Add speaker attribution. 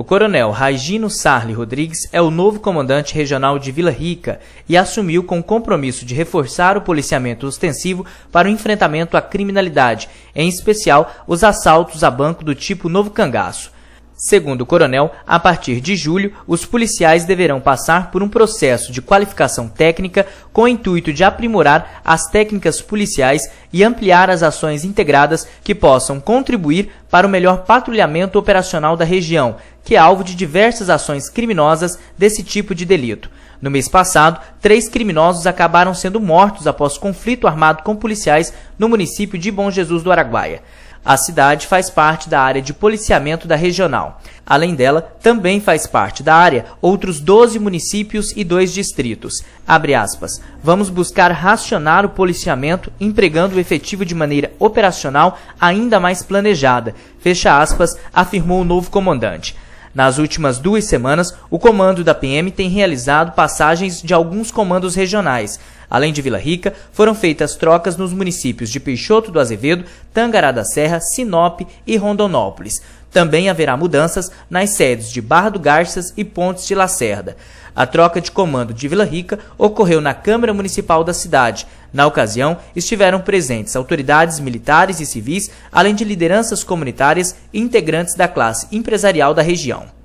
Speaker 1: O coronel Ragino Sarli Rodrigues é o novo comandante regional de Vila Rica e assumiu com o compromisso de reforçar o policiamento ostensivo para o enfrentamento à criminalidade, em especial os assaltos a banco do tipo Novo Cangaço. Segundo o coronel, a partir de julho, os policiais deverão passar por um processo de qualificação técnica com o intuito de aprimorar as técnicas policiais e ampliar as ações integradas que possam contribuir para o melhor patrulhamento operacional da região, que é alvo de diversas ações criminosas desse tipo de delito. No mês passado, três criminosos acabaram sendo mortos após conflito armado com policiais no município de Bom Jesus do Araguaia. A cidade faz parte da área de policiamento da regional. Além dela, também faz parte da área outros 12 municípios e dois distritos. Aspas, Vamos buscar racionar o policiamento, empregando o efetivo de maneira operacional ainda mais planejada. Fecha aspas, afirmou o novo comandante. Nas últimas duas semanas, o comando da PM tem realizado passagens de alguns comandos regionais, Além de Vila Rica, foram feitas trocas nos municípios de Peixoto do Azevedo, Tangará da Serra, Sinop e Rondonópolis. Também haverá mudanças nas sedes de Barra do Garças e Pontes de Lacerda. A troca de comando de Vila Rica ocorreu na Câmara Municipal da cidade. Na ocasião, estiveram presentes autoridades militares e civis, além de lideranças comunitárias e integrantes da classe empresarial da região.